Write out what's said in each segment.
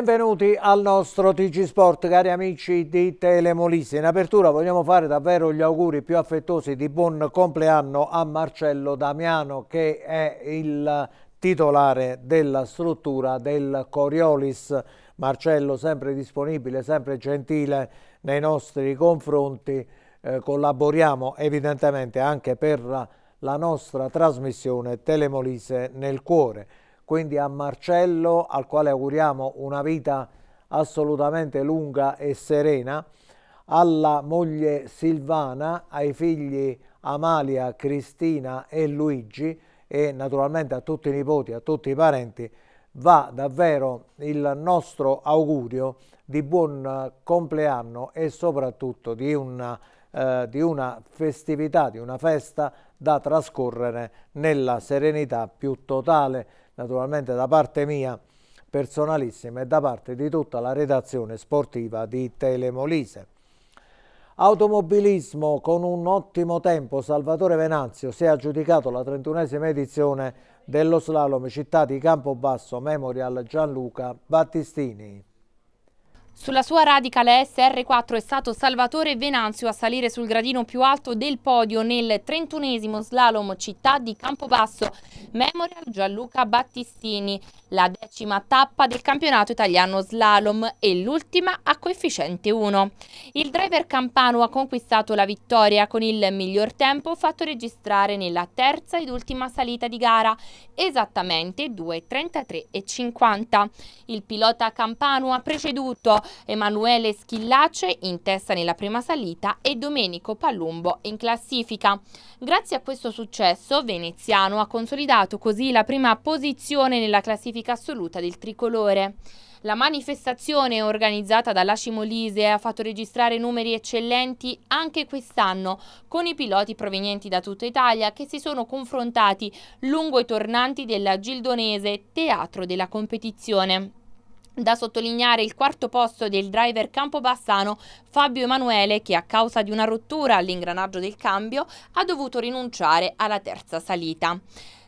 Benvenuti al nostro TG Sport, cari amici di Telemolise. In apertura vogliamo fare davvero gli auguri più affettuosi di buon compleanno a Marcello Damiano, che è il titolare della struttura del Coriolis. Marcello sempre disponibile, sempre gentile nei nostri confronti. Eh, collaboriamo evidentemente anche per la nostra trasmissione Telemolise nel cuore quindi a Marcello al quale auguriamo una vita assolutamente lunga e serena, alla moglie Silvana, ai figli Amalia, Cristina e Luigi e naturalmente a tutti i nipoti, a tutti i parenti, va davvero il nostro augurio di buon compleanno e soprattutto di una, eh, di una festività, di una festa da trascorrere nella serenità più totale naturalmente da parte mia personalissima e da parte di tutta la redazione sportiva di Telemolise. Automobilismo con un ottimo tempo Salvatore Venanzio si è aggiudicato la 31esima edizione dello slalom città di Campobasso Memorial Gianluca Battistini. Sulla sua radicale SR4 è stato Salvatore Venanzio a salire sul gradino più alto del podio nel 31 slalom città di Campobasso, Memorial Gianluca Battistini, la decima tappa del campionato italiano slalom e l'ultima a coefficiente 1. Il driver campano ha conquistato la vittoria con il miglior tempo fatto registrare nella terza ed ultima salita di gara, esattamente 2.33 e 50. Il pilota campano ha preceduto Emanuele Schillace in testa nella prima salita e Domenico Palumbo in classifica. Grazie a questo successo Veneziano ha consolidato così la prima posizione nella classifica assoluta del tricolore. La manifestazione organizzata dalla Cimolise ha fatto registrare numeri eccellenti anche quest'anno, con i piloti provenienti da tutta Italia che si sono confrontati lungo i tornanti della Gildonese, teatro della competizione. Da sottolineare il quarto posto del driver campobassano Fabio Emanuele che a causa di una rottura all'ingranaggio del cambio ha dovuto rinunciare alla terza salita.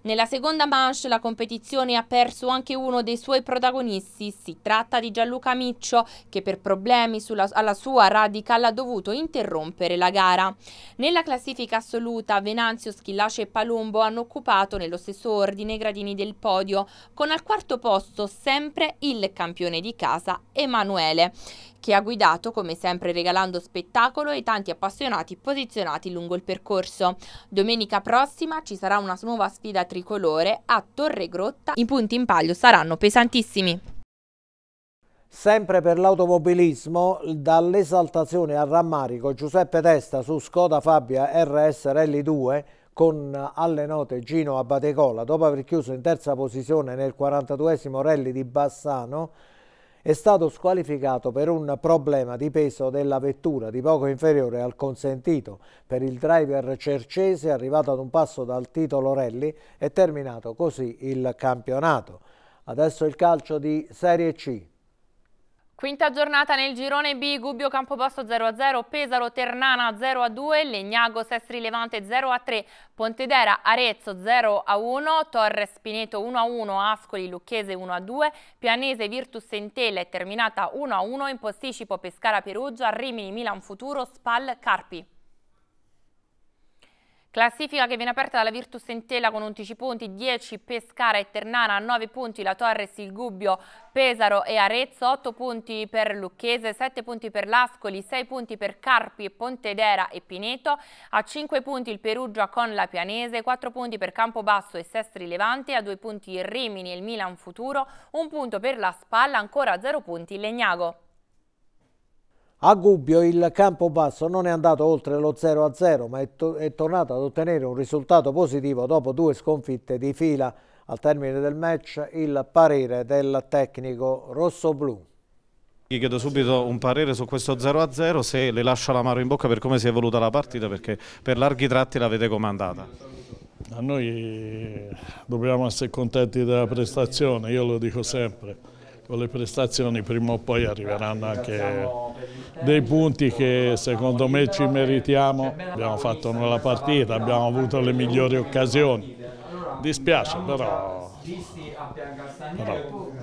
Nella seconda manche la competizione ha perso anche uno dei suoi protagonisti. Si tratta di Gianluca Miccio che per problemi sulla, alla sua radical ha dovuto interrompere la gara. Nella classifica assoluta Venanzio, Schillace e Palumbo hanno occupato nello stesso ordine i gradini del podio con al quarto posto sempre il campione di casa Emanuele che ha guidato come sempre regalando spettacolo ai tanti appassionati posizionati lungo il percorso. Domenica prossima ci sarà una nuova sfida tricolore a Torre Grotta, i punti in palio saranno pesantissimi. Sempre per l'automobilismo, dall'esaltazione al rammarico, Giuseppe Testa su Skoda Fabia RS Rally 2 con alle note Gino Abatecola, dopo aver chiuso in terza posizione nel 42esimo rally di Bassano, è stato squalificato per un problema di peso della vettura di poco inferiore al consentito per il driver cercese arrivato ad un passo dal titolo rally e terminato così il campionato. Adesso il calcio di Serie C. Quinta giornata nel girone B, Gubbio Campobasso 0-0, Pesaro Ternana 0-2, Legnago Sestri Levante 0-3, Pontedera Arezzo 0-1, Torres Spineto 1-1, Ascoli Lucchese 1-2, Pianese Virtus Sentella è terminata 1-1, in posticipo Pescara Perugia, Rimini Milan Futuro, Spal Carpi. Classifica che viene aperta dalla Virtus in con 11 punti, 10 Pescara e Ternana, 9 punti la Torres, il Gubbio, Pesaro e Arezzo, 8 punti per Lucchese, 7 punti per Lascoli, 6 punti per Carpi, Pontedera e Pineto, a 5 punti il Perugia con la Pianese, 4 punti per Campobasso e Sestri Levante, a 2 punti il Rimini e il Milan Futuro, 1 punto per la Spalla, ancora 0 punti il Legnago. A Gubbio il campo basso non è andato oltre lo 0-0 ma è, to è tornato ad ottenere un risultato positivo dopo due sconfitte di fila. Al termine del match il parere del tecnico rossoblù. Gli chiedo subito un parere su questo 0-0, se le lascia l'amaro in bocca per come si è evoluta la partita, perché per larghi tratti l'avete comandata. A noi dobbiamo eh, essere contenti della prestazione, io lo dico sempre con le prestazioni prima o poi arriveranno anche dei punti che secondo me ci meritiamo. Abbiamo fatto una partita, abbiamo avuto le migliori occasioni. Dispiace però, però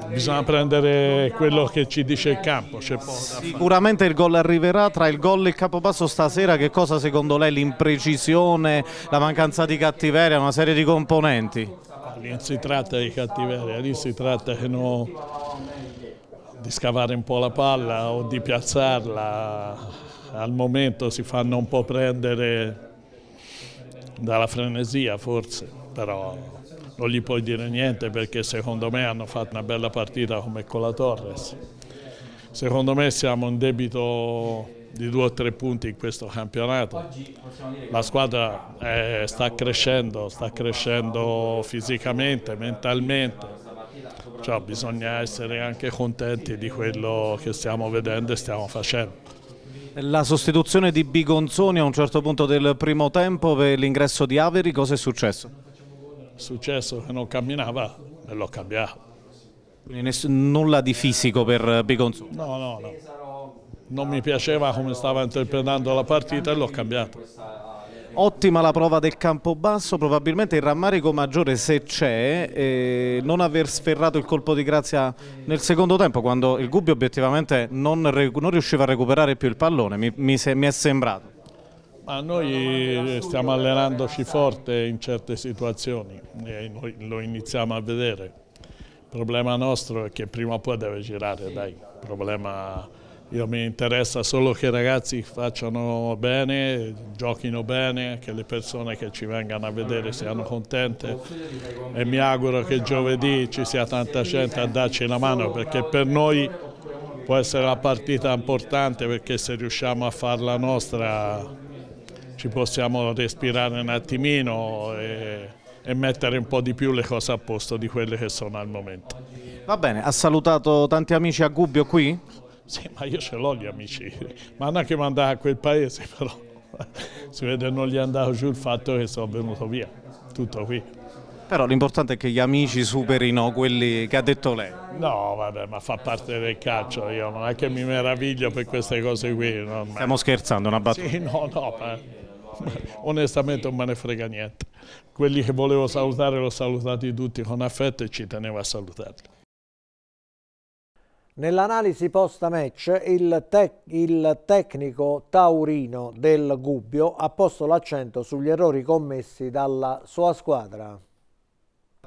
bisogna prendere quello che ci dice il campo. Sicuramente il gol arriverà, tra il gol e il capopasso stasera che cosa secondo lei l'imprecisione, la mancanza di cattiveria, una serie di componenti? lì non si tratta di cattiveria, lì si tratta che no, di scavare un po' la palla o di piazzarla. Al momento si fanno un po' prendere dalla frenesia forse, però non gli puoi dire niente perché secondo me hanno fatto una bella partita come con la Torres. Secondo me siamo in debito di due o tre punti in questo campionato. La squadra eh, sta crescendo, sta crescendo fisicamente, mentalmente. Cioè, bisogna essere anche contenti di quello che stiamo vedendo e stiamo facendo. La sostituzione di Bigonzoni a un certo punto del primo tempo per l'ingresso di Averi, cosa è successo? È successo che non camminava e l'ho cambiato. Quindi nulla di fisico per Bigonzoni? No, no, no non mi piaceva come stava interpretando la partita e l'ho cambiato. Ottima la prova del campo basso, probabilmente il rammarico maggiore se c'è, eh, non aver sferrato il colpo di grazia nel secondo tempo, quando il Gubbio obiettivamente non, non riusciva a recuperare più il pallone, mi, mi, se mi è sembrato. Ma noi stiamo allenandoci forte in certe situazioni e noi lo iniziamo a vedere. Il problema nostro è che prima o poi deve girare, dai, problema io mi interessa solo che i ragazzi facciano bene, giochino bene, che le persone che ci vengano a vedere siano contente e mi auguro che giovedì ci sia tanta gente a darci una mano perché per noi può essere una partita importante perché se riusciamo a fare la nostra ci possiamo respirare un attimino e, e mettere un po' di più le cose a posto di quelle che sono al momento. Va bene, ha salutato tanti amici a Gubbio qui? Sì, ma io ce l'ho gli amici. Ma non è che mi andavo a quel paese, però. Si vede non gli è andato giù il fatto che sono venuto via. Tutto qui. Però l'importante è che gli amici superino quelli che ha detto lei. No, vabbè, ma fa parte del calcio, io non è che mi meraviglio per queste cose qui. No, Stiamo scherzando, una battuta. Sì, no, no, ma... onestamente non me ne frega niente. Quelli che volevo salutare l'ho salutati tutti con affetto e ci tenevo a salutarli. Nell'analisi post-match il, tec il, tecnico taurino del Gubbio ha posto l'accento sugli errori commessi dalla sua squadra.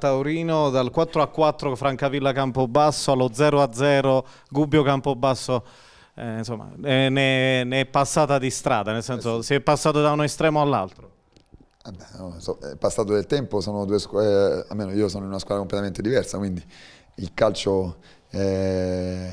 Taurino dal 4 a 4 Francavilla Campobasso allo 0 a 0 Gubbio Campobasso eh, insomma eh, ne, ne, è passata di strada nel senso eh sì. si è passato da un estremo all'altro eh è passato del tempo sono due squadre eh, almeno io sono in una squadra completamente diversa quindi il calcio eh,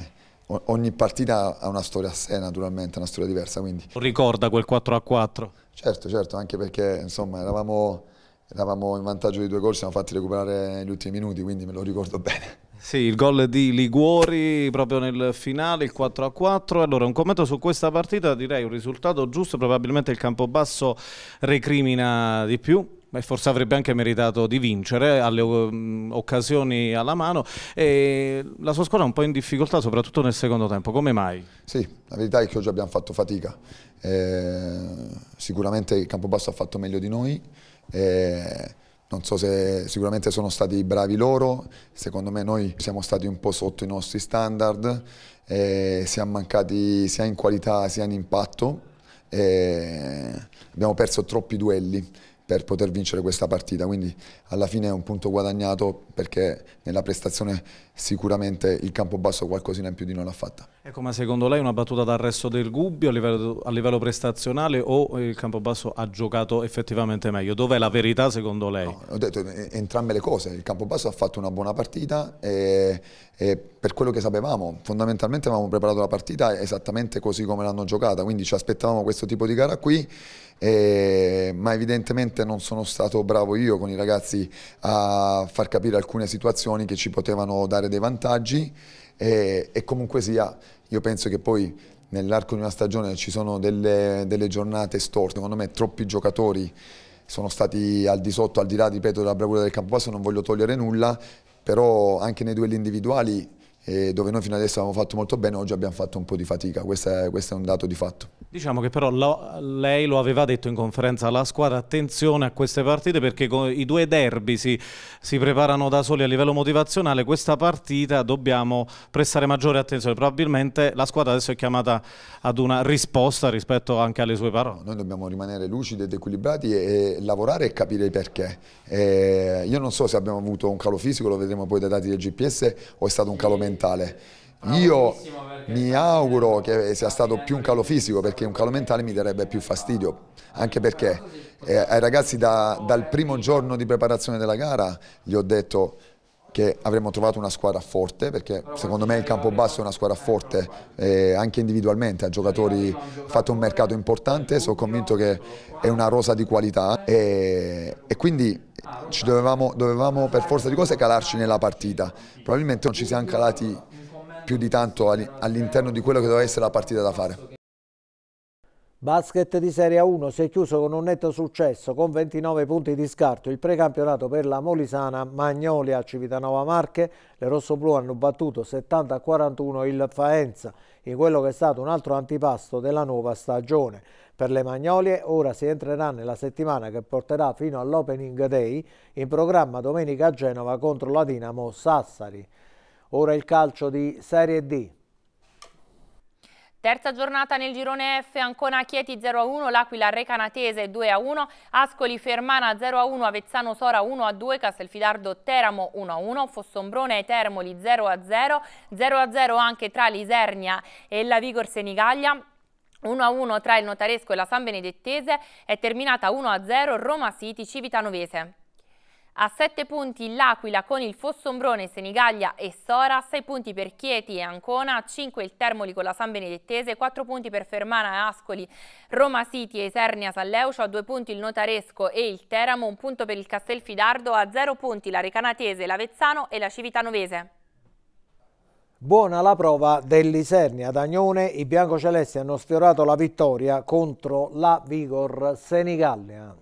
ogni partita ha una storia a sé naturalmente, una storia diversa. Quindi. Ricorda quel 4 a 4? Certo, certo, anche perché insomma eravamo, eravamo in vantaggio di due gol, ci siamo fatti recuperare negli ultimi minuti, quindi me lo ricordo bene. Sì, il gol di Liguori proprio nel finale, il 4 a 4. Allora, un commento su questa partita, direi un risultato giusto, probabilmente il campo basso recrimina di più ma forse avrebbe anche meritato di vincere alle mm, occasioni alla mano. E la sua squadra è un po' in difficoltà, soprattutto nel secondo tempo. Come mai? Sì, la verità è che oggi abbiamo fatto fatica. Eh, sicuramente il Campobasso ha fatto meglio di noi. Eh, non so se sicuramente sono stati bravi loro, secondo me noi siamo stati un po' sotto i nostri standard, eh, siamo mancati sia in qualità sia in impatto, eh, abbiamo perso troppi duelli per poter vincere questa partita, quindi alla fine è un punto guadagnato perché nella prestazione sicuramente il campo basso qualcosina in più di non l'ha fatta. Ecco, ma secondo lei una battuta d'arresto del Gubbio a livello, a livello, prestazionale o il campo basso ha giocato effettivamente meglio? Dov'è la verità secondo lei? No, ho detto eh, entrambe le cose, il campo basso ha fatto una buona partita e, e per quello che sapevamo, fondamentalmente avevamo preparato la partita esattamente così come l'hanno giocata, quindi ci aspettavamo questo tipo di gara qui eh, ma evidentemente non sono stato bravo io con i ragazzi a far capire alcune situazioni che ci potevano dare dei vantaggi e, eh, e comunque sia, io penso che poi nell'arco di una stagione ci sono delle, delle giornate storte, secondo me troppi giocatori sono stati al di sotto, al di là, ripeto, della bravura del campo basso, non voglio togliere nulla, però anche nei duelli individuali, eh, dove noi fino adesso avevamo fatto molto bene, oggi abbiamo fatto un po' di fatica, questo è, questo è un dato di fatto. Diciamo che però lo, lei lo aveva detto in conferenza alla squadra, attenzione a queste partite perché i due derby si, si, preparano da soli a livello motivazionale, questa partita dobbiamo prestare maggiore attenzione, probabilmente la squadra adesso è chiamata ad una risposta rispetto anche alle sue parole. Noi dobbiamo rimanere lucidi ed equilibrati e, e lavorare e capire il perché. E io non so se abbiamo avuto un calo fisico, lo vedremo poi dai dati del GPS, o è stato un calo mentale. Io mi auguro che sia stato più un calo fisico perché un calo mentale mi darebbe più fastidio, anche perché eh, ai ragazzi da, dal primo giorno di preparazione della gara gli ho detto che avremmo trovato una squadra forte perché secondo me il campo basso è una squadra forte eh, anche individualmente, ha giocatori fatto un mercato importante, sono convinto che è una rosa di qualità e, e quindi ah, dovevamo, dovevamo per forza di cose calarci nella partita, probabilmente non ci siamo calati più di tanto all'interno di quello che doveva essere la partita da fare. Basket di Serie 1 si è chiuso con un netto successo con 29 punti di scarto il precampionato per la Molisana Magnolia Civitanova Marche. Le rossoblù hanno battuto 70-41 il Faenza in quello che è stato un altro antipasto della nuova stagione. Per le Magnolie ora si entrerà nella settimana che porterà fino all'Opening Day in programma domenica a Genova contro la Dinamo Sassari. Ora il calcio di Serie D. Terza giornata nel girone F, Ancona Chieti 0-1, L'Aquila Recanatese 2-1, Ascoli Fermana 0-1, Avezzano Sora 1-2, Castelfidardo Teramo 1-1, Fossombrone Termoli 0-0, 0-0 anche tra Lisernia e la Vigor Senigallia. 1-1 tra il Notaresco e la San Benedettese è terminata 1-0 Roma City Civitanovese. A 7 punti l'Aquila con il Fossombrone, Senigallia e Sora, 6 punti per Chieti e Ancona, 5 il Termoli con la San Benedettese, 4 punti per Fermana e Ascoli, Roma City e Isernia Salleucio, a 2 punti il Notaresco e il Teramo, un punto per il Castelfidardo, a 0 punti la Recanatese, l'Avezzano e la Civitanovese. Buona la prova dell'Isernia. Ad Agnone i biancocelesti hanno sfiorato la vittoria contro la Vigor Senigallia.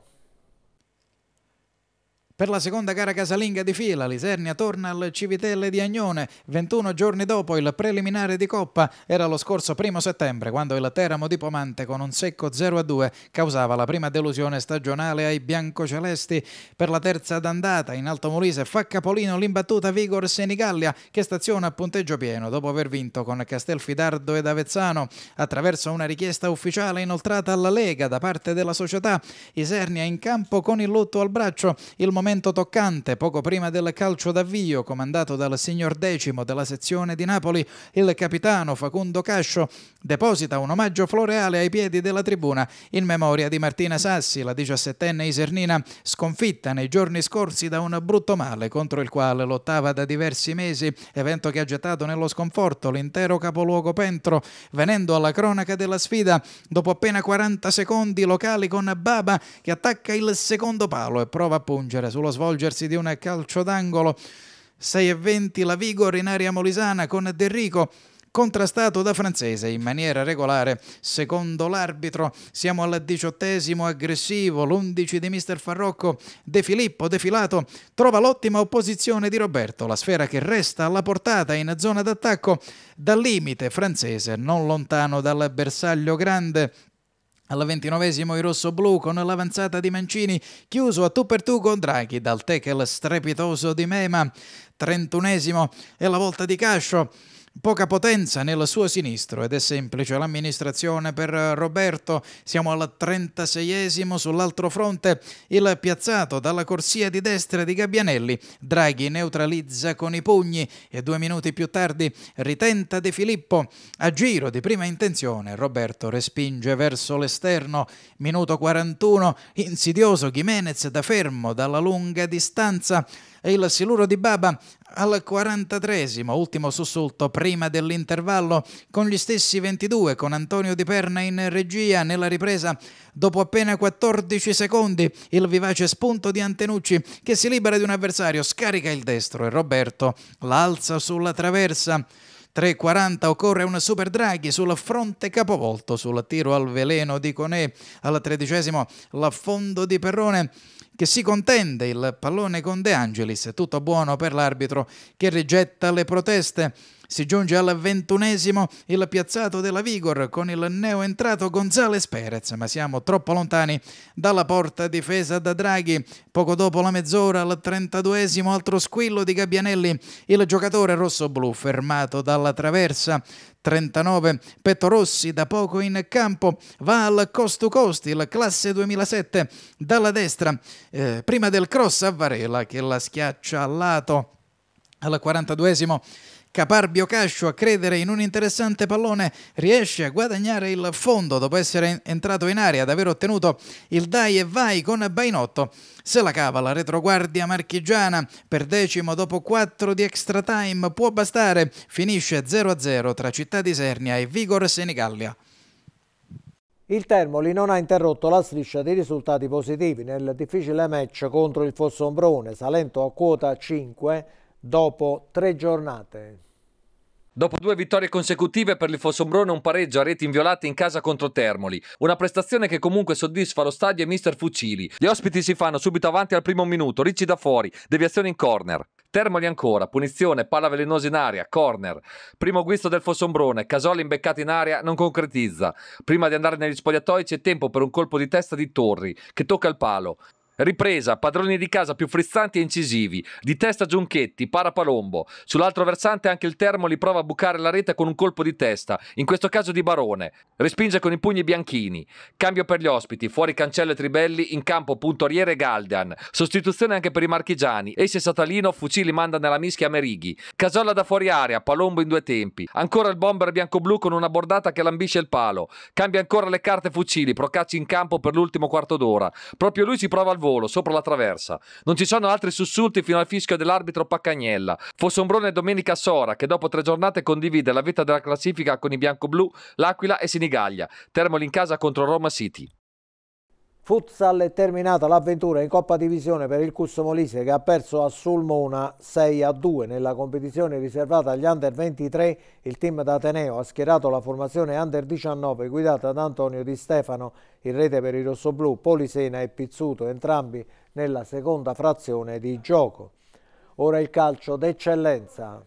Per la seconda gara casalinga di fila, l'Isernia torna al Civitelle di Agnone. 21 giorni dopo il preliminare di Coppa era lo scorso primo settembre, quando il Teramo di Pomante con un secco 0-2 causava la prima delusione stagionale ai biancocelesti. Per la terza d'andata in Alto Molise fa capolino l'imbattuta Vigor Senigallia, che staziona a punteggio pieno dopo aver vinto con Castelfidardo ed Avezzano. Attraverso una richiesta ufficiale inoltrata alla Lega da parte della società, Isernia in campo con il lutto al braccio. Il momento momento toccante, poco prima del calcio d'avvio, comandato dal signor decimo della sezione di Napoli, il capitano Facundo Cascio deposita un omaggio floreale ai piedi della tribuna in memoria di Martina Sassi, la diciassettenne isernina, sconfitta nei giorni scorsi da un brutto male contro il quale lottava da diversi mesi, evento che ha gettato nello sconforto l'intero capoluogo Pentro, venendo alla cronaca della sfida dopo appena 40 secondi locali con Baba che attacca il secondo palo e prova a pungere sullo svolgersi di un calcio d'angolo. 6-20 la Vigor in area molisana con De Rico contrastato da francese in maniera regolare. Secondo l'arbitro siamo al diciottesimo aggressivo, l'undici di mister Farrocco, De Filippo defilato, trova l'ottima opposizione di Roberto, la sfera che resta alla portata in zona d'attacco dal limite francese, non lontano dal bersaglio grande. Al ventinovesimo i rosso-blu con l'avanzata di Mancini, chiuso a tu per tu con Draghi dal tackle strepitoso di Mema. Trentunesimo è la volta di Cascio poca potenza nel suo sinistro ed è semplice l'amministrazione per Roberto. Siamo al 36esimo sull'altro fronte, il piazzato dalla corsia di destra di Gabbianelli. Draghi neutralizza con i pugni e due minuti più tardi ritenta De Filippo. A giro di prima intenzione Roberto respinge verso l'esterno. Minuto 41, insidioso Gimenez da fermo dalla lunga distanza e il siluro di Baba al 43esimo, ultimo sussulto prima dell'intervallo, con gli stessi 22, con Antonio Di Perna in regia nella ripresa, dopo appena 14 secondi, il vivace spunto di Antenucci che si libera di un avversario, scarica il destro e Roberto l'alza sulla traversa. 3.40 occorre un super Draghi sul fronte capovolto sul tiro al veleno di Conè. Al tredicesimo l'affondo di Perrone che si contende il pallone con De Angelis, tutto buono per l'arbitro che rigetta le proteste. Si giunge al ventunesimo il piazzato della Vigor con il neo entrato Gonzales Perez, ma siamo troppo lontani dalla porta difesa da Draghi. Poco dopo la mezz'ora, al trentaduesimo, altro squillo di Gabbianelli, il giocatore rosso-blu fermato dalla traversa. 39. Pettorossi da poco in campo, va al costo costi cost il classe 2007 dalla destra, eh, prima del cross a Varela che la schiaccia al lato. Al 42esimo Caparbio Cascio, a credere in un interessante pallone, riesce a guadagnare il fondo dopo essere entrato in area, ad aver ottenuto il dai e vai con Bainotto. Se la cava la retroguardia marchigiana per decimo dopo 4 di extra time può bastare, finisce 0-0 tra Città di Sernia e Vigor Senigallia. Il Termoli non ha interrotto la striscia di risultati positivi nel difficile match contro il Fossombrone, salendo a quota 5 dopo tre giornate. Dopo due vittorie consecutive per il Fossombrone un pareggio a reti inviolate in casa contro Termoli, una prestazione che comunque soddisfa lo stadio e mister Fucili. Gli ospiti si fanno subito avanti al primo minuto, Ricci da fuori, deviazione in corner. Termoli ancora, punizione, palla velenosa in aria, corner. Primo guisto del Fossombrone, Casoli imbeccato in aria, non concretizza. Prima di andare negli spogliatoi c'è tempo per un colpo di testa di Torri, che tocca il palo. Ripresa, padroni di casa più frizzanti e incisivi, di testa Giunchetti, para Palombo. Sull'altro versante anche il termo li prova a bucare la rete con un colpo di testa, in questo caso di Barone. Respinge con i pugni Bianchini. Cambio per gli ospiti, fuori Cancello e Tribelli, in campo Puntoriere e Galdan. Sostituzione anche per i marchigiani, Esce Satalino, Fucili manda nella mischia Merighi. Casolla da fuori aria, Palombo in due tempi. Ancora il bomber bianco-blu con una bordata che lambisce il palo. Cambia ancora le carte Fucili, Procacci in campo per l'ultimo quarto d'ora. Proprio lui ci prova al volo, sopra la traversa. Non ci sono altri sussulti fino al fischio dell'arbitro Paccagnella. Fossombrone Domenica Sora, che dopo tre giornate condivide la vetta della classifica con i bianco-blu, l'Aquila e Sinigaglia. Termoli in casa contro Roma City. Futsal è terminata l'avventura in Coppa Divisione per il Cusso Molise che ha perso a Sulmona 6 a 2. Nella competizione riservata agli Under 23 il team d'Ateneo ha schierato la formazione Under 19 guidata da Antonio Di Stefano in rete per i rossoblù Polisena e Pizzuto, entrambi nella seconda frazione di gioco. Ora il calcio d'eccellenza.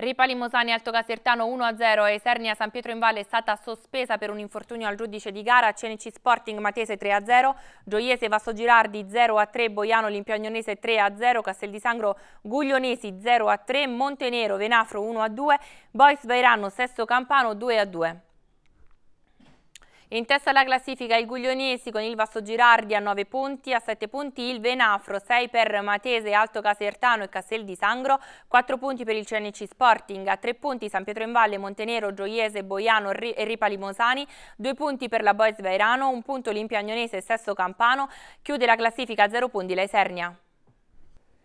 Ripali Mosani Alto Casertano 1-0 e Esernia San Pietro in Valle è stata sospesa per un infortunio al giudice di gara, CNC Sporting Matese 3-0, Gioiese Vasso Girardi 0-3, Boiano Limpiagnonese 3-0, Castel di Sangro Guglionesi 0-3, Montenero Venafro 1-2, Bois Vairanno Sesto Campano 2-2. In testa alla classifica il Guglionesi con il Vasso Girardi a 9 punti, a 7 punti il Venafro, 6 per Matese, Alto Casertano e Castel di Sangro, 4 punti per il CNC Sporting, a 3 punti San Pietro in Valle, Montenero, Gioiese, Boiano e Ripali Mosani, 2 punti per la Boes Vairano, 1 punto l'Impiagnonese e Sesto Campano, chiude la classifica a 0 punti la Isernia.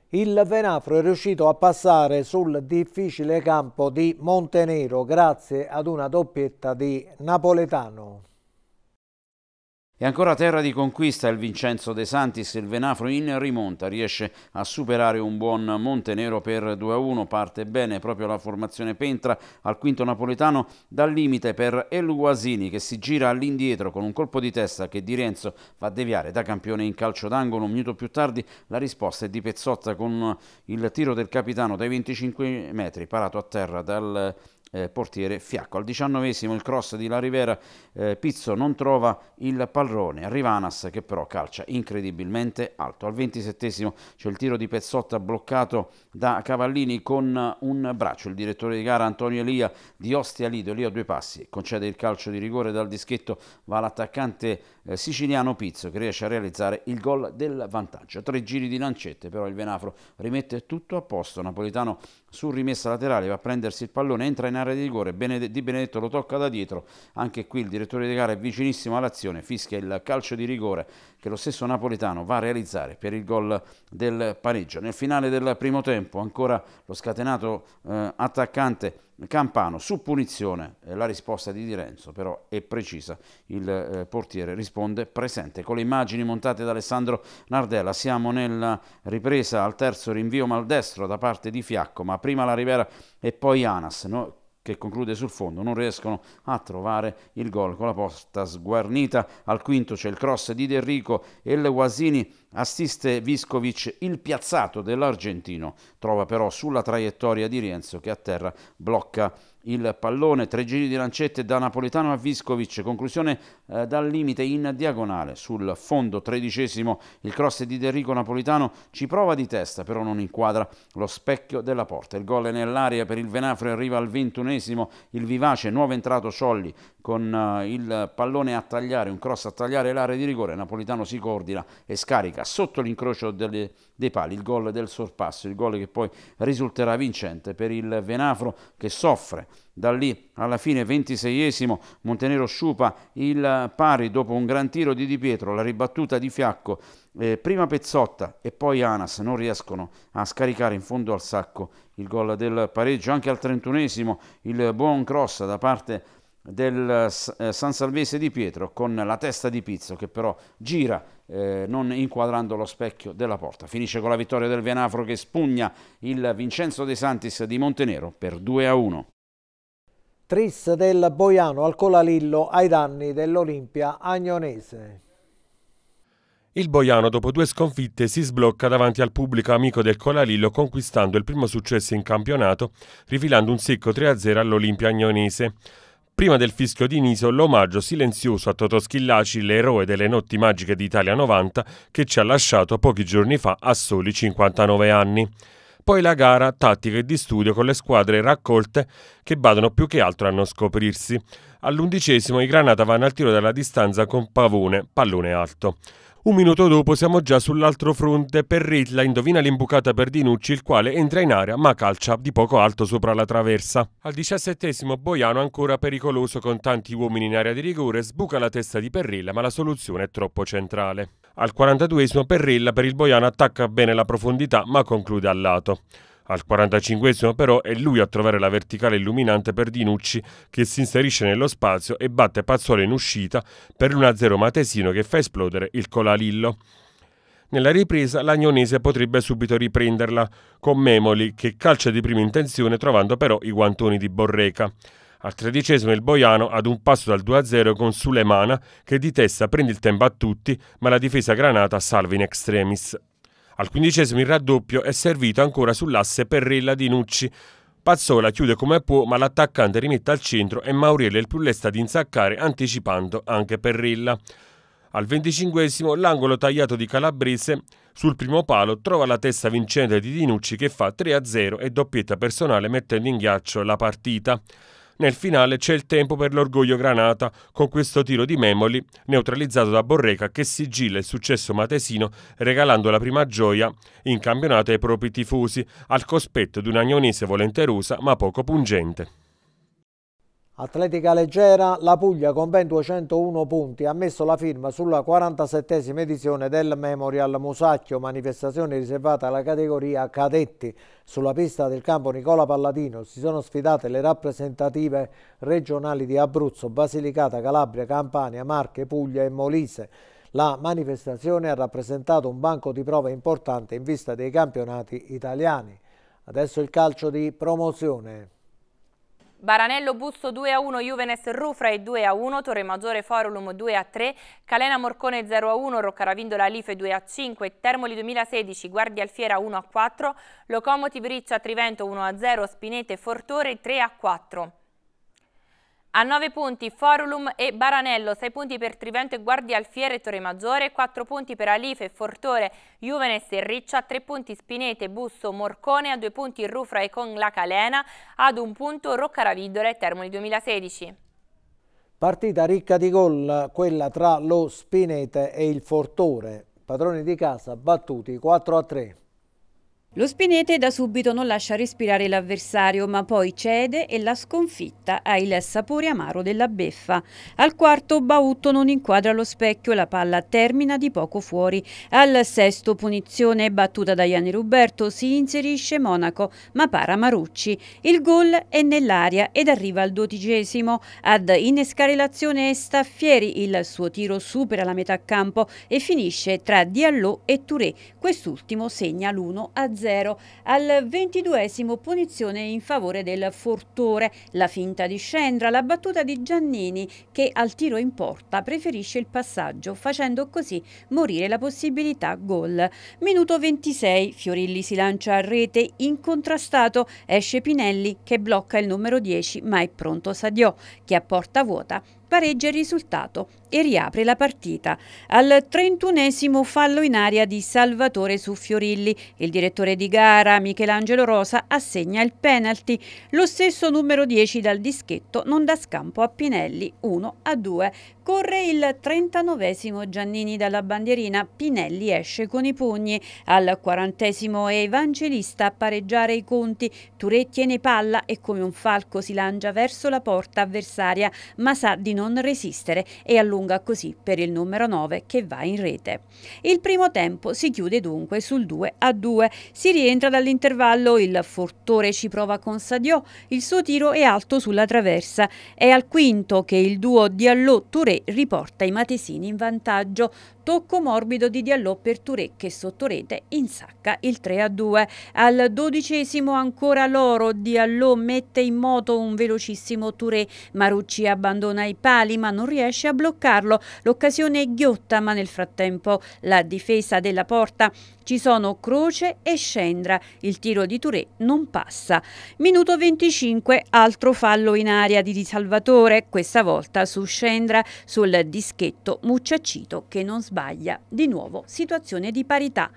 Il Venafro è riuscito a passare sul difficile campo di Montenero grazie ad una doppietta di Napoletano. E ancora terra di conquista il Vincenzo De Santis, il Venafro in rimonta, riesce a superare un buon Montenero per 2-1, parte bene proprio la formazione Pentra al quinto napoletano dal limite per Eluasini che si gira all'indietro con un colpo di testa che Di Renzo fa deviare da campione in calcio d'angolo, un minuto più tardi la risposta è di Pezzotta con il tiro del capitano dai 25 metri parato a terra dal eh, portiere fiacco. Al diciannovesimo il cross di La Rivera, eh, Pizzo non trova il pallone, Rivanas che però calcia incredibilmente alto. Al ventisettesimo c'è il tiro di Pezzotta bloccato da Cavallini con un braccio, il direttore di gara Antonio Elia di Ostia Lido, Elia a due passi, concede il calcio di rigore dal dischetto, va l'attaccante eh, siciliano Pizzo che riesce a realizzare il gol del vantaggio. Tre giri di lancette però il Venafro rimette tutto a posto, Napolitano su rimessa laterale va a prendersi il pallone, entra in in area di rigore, Di Benedetto lo tocca da dietro, anche qui il direttore di gara è vicinissimo all'azione, fischia il calcio di rigore che lo stesso napoletano va a realizzare per il gol del pareggio. Nel finale del primo tempo ancora lo scatenato eh, attaccante Campano su punizione eh, la risposta di Di Renzo però è precisa il eh, portiere risponde presente con le immagini montate da Alessandro Nardella siamo nella ripresa al terzo rinvio maldestro da parte di Fiacco ma prima la Rivera e poi Anas no? che conclude sul fondo, non riescono a trovare il gol con la posta sguarnita. Al quinto c'è il cross di De Rico e Guasini assiste Viscovic, il piazzato dell'argentino, trova però sulla traiettoria di Rienzo che a terra blocca il pallone, tre giri di lancette da Napolitano a Viscovic, conclusione eh, dal limite in diagonale sul fondo tredicesimo, il cross di Derrico Napolitano ci prova di testa però non inquadra lo specchio della porta, il gol è nell'aria per il Venafre arriva al ventunesimo, il vivace nuovo entrato Sciolli con eh, il pallone a tagliare, un cross a tagliare l'area di rigore, Napolitano si coordina e scarica sotto l'incrocio delle, dei pali, il gol del sorpasso, il gol che poi risulterà vincente per il Venafro che soffre da lì alla fine 26esimo Montenero sciupa il pari dopo un gran tiro di Di Pietro, la ribattuta di Fiacco, eh, prima Pezzotta e poi Anas non riescono a scaricare in fondo al sacco il gol del pareggio. Anche al 31esimo il buon cross da parte del eh, San Salvese di Pietro con la testa di Pizzo che però gira eh, non inquadrando lo specchio della porta. Finisce con la vittoria del Vianafro che spugna il Vincenzo De Santis di Montenero per 2 a 1. Tris del Boiano al Colalillo ai danni dell'Olimpia agnonese. Il Boiano dopo due sconfitte si sblocca davanti al pubblico amico del Colalillo conquistando il primo successo in campionato, rifilando un secco 3-0 all'Olimpia agnonese. Prima del fischio di Niso, l'omaggio silenzioso a Totò Schillaci, l'eroe delle notti magiche d'Italia 90, che ci ha lasciato pochi giorni fa a soli 59 anni. Poi la gara tattica e di studio con le squadre raccolte che badano più che altro a non scoprirsi. All'undicesimo i Granata vanno al tiro dalla distanza con Pavone, pallone alto. Un minuto dopo siamo già sull'altro fronte, Per Perritla indovina l'imbucata per Dinucci il quale entra in area ma calcia di poco alto sopra la traversa. Al diciassettesimo Boiano ancora pericoloso con tanti uomini in area di rigore sbuca la testa di Perrilla ma la soluzione è troppo centrale. Al 42esimo Perrilla per il Boiano attacca bene la profondità ma conclude al lato. Al 45 però è lui a trovare la verticale illuminante per Dinucci che si inserisce nello spazio e batte Pazzola in uscita per l'1-0 Matesino che fa esplodere il Colalillo. Nella ripresa l'Agnonese potrebbe subito riprenderla con Memoli che calcia di prima intenzione trovando però i guantoni di Borreca. Al tredicesimo il Boiano ad un passo dal 2-0 con Sulemana che di testa prende il tempo a tutti ma la difesa granata salva in extremis. Al quindicesimo il raddoppio è servito ancora sull'asse Perrella-Dinucci. Pazzola chiude come può ma l'attaccante rimette al centro e Mauriello è il più lesta ad insaccare anticipando anche Perrella. Al venticinquesimo l'angolo tagliato di Calabrese sul primo palo trova la testa vincente di Dinucci che fa 3-0 e doppietta personale mettendo in ghiaccio la partita. Nel finale c'è il tempo per l'orgoglio Granata con questo tiro di Memoli neutralizzato da Borreca che sigilla il successo matesino regalando la prima gioia in campionato ai propri tifosi al cospetto di una agnonese volenterosa ma poco pungente. Atletica leggera, la Puglia con ben 201 punti ha messo la firma sulla 47esima edizione del Memorial Musacchio, manifestazione riservata alla categoria cadetti. Sulla pista del campo Nicola Palladino si sono sfidate le rappresentative regionali di Abruzzo, Basilicata, Calabria, Campania, Marche, Puglia e Molise. La manifestazione ha rappresentato un banco di prova importante in vista dei campionati italiani. Adesso il calcio di promozione. Baranello Busto 2 a 1, Juvenes Rufra 2 a 1, Torre Maggiore Forum 2 a 3, Calena Morcone 0 a 1, Roccaravindola Life 2 a 5, Termoli 2016, Guardia Alfiera 1 a 4, Locomotive Riccia Trivento 1 a 0, Spinete Fortore 3 a 4. A 9 punti Forulum e Baranello, 6 punti per Trivento e Guardia Alfiere e Torremaggiore, 4 punti per Alife, Fortore, Juvenes e Riccia, 3 punti Spinete, Busso, Morcone, a 2 punti Rufra e con la Calena, ad un punto Roccaravidore e Termoli 2016. Partita ricca di gol, quella tra lo Spinete e il Fortore, padroni di casa battuti 4 a 3. Lo Spinete da subito non lascia respirare l'avversario, ma poi cede e la sconfitta ha il sapore amaro della beffa. Al quarto Bautto non inquadra lo specchio e la palla termina di poco fuori. Al sesto punizione battuta da Gianni Ruberto si inserisce Monaco, ma para Marucci. Il gol è nell'aria ed arriva al dodicesimo. Ad innescare l'azione Staffieri, il suo tiro supera la metà campo e finisce tra Diallo e Touré. Quest'ultimo segna l'1-0. 0 al ventiduesimo punizione in favore del Fortore, la finta di Scendra, la battuta di Giannini che al tiro in porta preferisce il passaggio facendo così morire la possibilità gol. Minuto 26, Fiorilli si lancia a rete incontrastato, esce Pinelli che blocca il numero 10 ma è pronto Sadio che a porta vuota pareggia il risultato e riapre la partita. Al 31 fallo in aria di Salvatore su Fiorilli, il direttore di gara Michelangelo Rosa assegna il penalty. Lo stesso numero 10 dal dischetto non dà scampo a Pinelli 1 a 2. Corre il 39 Giannini dalla bandierina, Pinelli esce con i pugni. Al 40 Evangelista a pareggiare i conti, Turetti tiene palla e come un falco si lancia verso la porta avversaria, ma sa di non resistere e allunga prolunga così per il numero 9 che va in rete. Il primo tempo si chiude dunque sul 2 a 2. Si rientra dall'intervallo, il Fortore ci prova con Sadio, il suo tiro è alto sulla traversa. È al quinto che il duo Diallo-Touré riporta i matesini in vantaggio tocco morbido di Diallo per Touré che sotto rete insacca il 3 a 2. Al dodicesimo ancora l'oro, Diallo mette in moto un velocissimo Touré, Marucci abbandona i pali ma non riesce a bloccarlo, l'occasione è ghiotta ma nel frattempo la difesa della porta ci sono Croce e Scendra. Il tiro di Touré non passa. Minuto 25, altro fallo in aria di Di Salvatore, questa volta su Scendra sul dischetto Mucciaccito che non sbaglia. Di nuovo situazione di parità.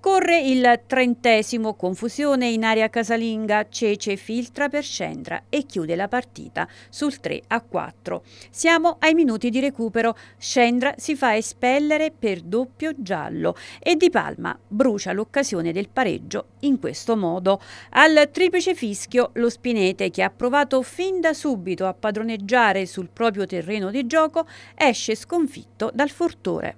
Corre il trentesimo, confusione in area casalinga, Cece filtra per Scendra e chiude la partita sul 3 a 4. Siamo ai minuti di recupero, Scendra si fa espellere per doppio giallo e Di Palma brucia l'occasione del pareggio in questo modo. Al triplice fischio lo Spinete che ha provato fin da subito a padroneggiare sul proprio terreno di gioco esce sconfitto dal fortore.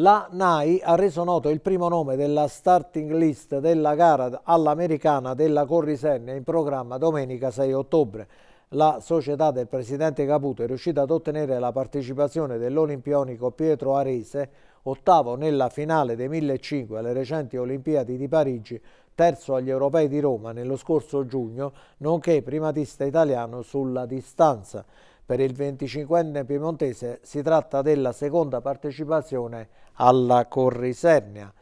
La NAI ha reso noto il primo nome della starting list della gara all'americana della Corrisenne in programma domenica 6 ottobre. La società del presidente Caputo è riuscita ad ottenere la partecipazione dell'olimpionico Pietro Arese, ottavo nella finale dei 1005 alle recenti Olimpiadi di Parigi, terzo agli europei di Roma nello scorso giugno, nonché primatista italiano sulla distanza per il 25enne piemontese si tratta della seconda partecipazione alla Corrisernia.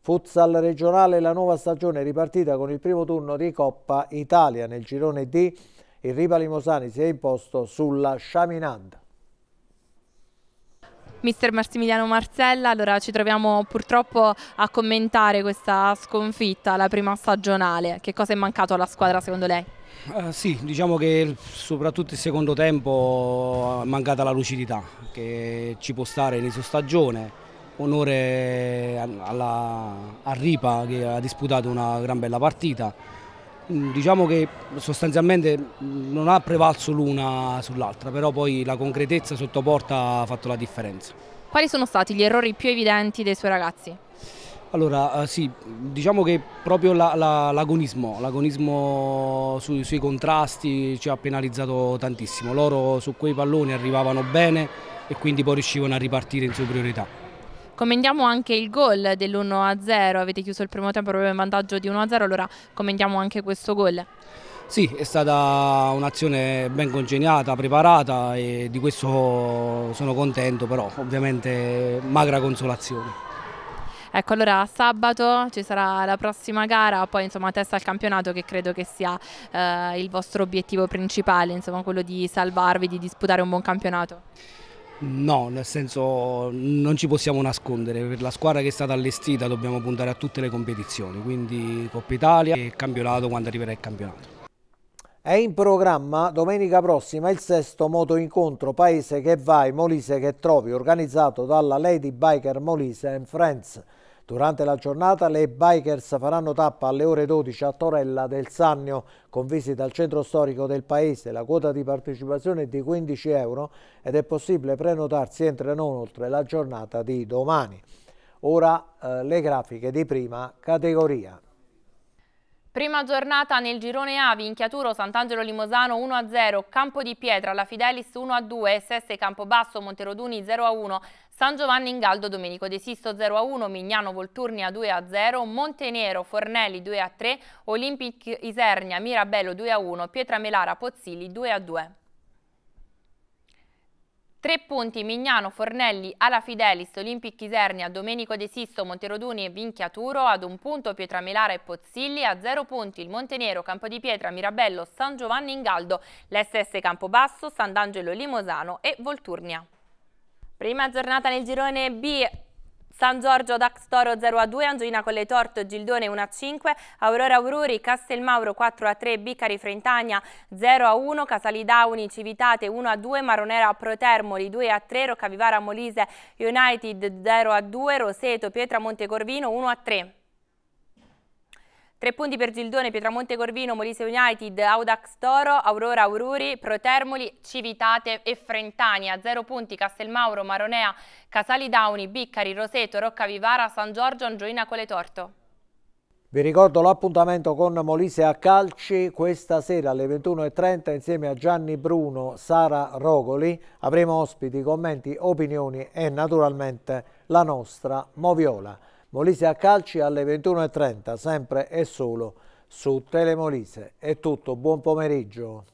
Futsal regionale la nuova stagione è ripartita con il primo turno di Coppa Italia. Nel girone D il Ripa Limosani si è imposto sulla Sciaminanda mister Massimiliano Marcella. Allora ci troviamo purtroppo a commentare questa sconfitta, la prima stagionale. Che cosa è mancato alla squadra secondo lei? Uh, sì, diciamo che soprattutto il secondo tempo è mancata la lucidità che ci può stare in stagione. Onore alla, a Ripa che ha disputato una gran bella partita Mm, diciamo che sostanzialmente mm, non ha prevalso l'una sull'altra, però poi la concretezza sotto porta ha fatto la differenza. Quali sono stati gli errori più evidenti dei suoi ragazzi? Allora eh, sì, diciamo che proprio l'agonismo, la, l'agonismo sui, sui contrasti ci ha penalizzato tantissimo, loro su quei palloni arrivavano bene e quindi poi riuscivano a ripartire in superiorità. Commentiamo anche il gol dell'1-0, avete chiuso il primo tempo proprio in vantaggio di 1-0, allora commendiamo anche questo gol. Sì, è stata un'azione ben congegnata, preparata e di questo sono contento, però ovviamente magra consolazione. Ecco allora sabato ci sarà la prossima gara, poi insomma testa al campionato che credo che sia eh, il vostro obiettivo principale, insomma quello di salvarvi, di disputare un buon campionato. No, nel senso non ci possiamo nascondere, per la squadra che è stata allestita dobbiamo puntare a tutte le competizioni, quindi Coppa Italia e campionato quando arriverà il campionato. È in programma domenica prossima il sesto moto incontro Paese che vai, Molise che trovi, organizzato dalla Lady Biker Molise and Friends. Durante la giornata le bikers faranno tappa alle ore 12 a Torella del Sannio con visita al centro storico del paese. La quota di partecipazione è di 15 euro ed è possibile prenotarsi entro e non oltre la giornata di domani. Ora eh, le grafiche di prima categoria. Prima giornata nel girone A, Vinchiaturo, Sant'Angelo Limosano 1-0, Campo di Pietra, La Fidelis 1-2, SS Campobasso, Monteroduni 0-1, San Giovanni in Galdo, Domenico De Sisto 0-1, Mignano Volturnia 2-0, Montenero, Fornelli 2-3, Olympic Isernia, Mirabello 2-1, Pietra Melara, Pozzilli 2-2. Tre punti Mignano, Fornelli, Ala Fidelis, Olimpic Isernia, Domenico De Sisto, Monteroduni e Vinchiaturo, ad un punto Pietramelara e Pozzilli, a zero punti il Montenero, Campo di Pietra, Mirabello, San Giovanni in Galdo, l'SS Campobasso, Sant'Angelo Limosano e Volturnia. Prima giornata nel girone B San Giorgio d'Axtoro 0 a 2, Angioina con le Torto, Gildone 1 a 5, Aurora Aururi, Castelmauro 4 a 3, Bicari Frentagna 0 a 1, Casalidauni, Civitate 1 a 2, Maronera Protermoli 2 a 3, Roccavivara Molise United 0 a 2, Roseto, Pietramonte Corvino 1 a 3. Tre punti per Gildone, Pietramonte Corvino, Molise United, Audax Toro, Aurora Aururi, Protermoli, Civitate e Frentania. Zero punti Castelmauro, Maronea, Casali Dauni, Biccari, Roseto, Rocca Vivara, San Giorgio, Angioina Coletorto. Vi ricordo l'appuntamento con Molise a Calci questa sera alle 21.30 insieme a Gianni Bruno, Sara Rogoli. Avremo ospiti, commenti, opinioni e naturalmente la nostra Moviola. Molise a calci alle 21.30, sempre e solo su Telemolise. È tutto, buon pomeriggio.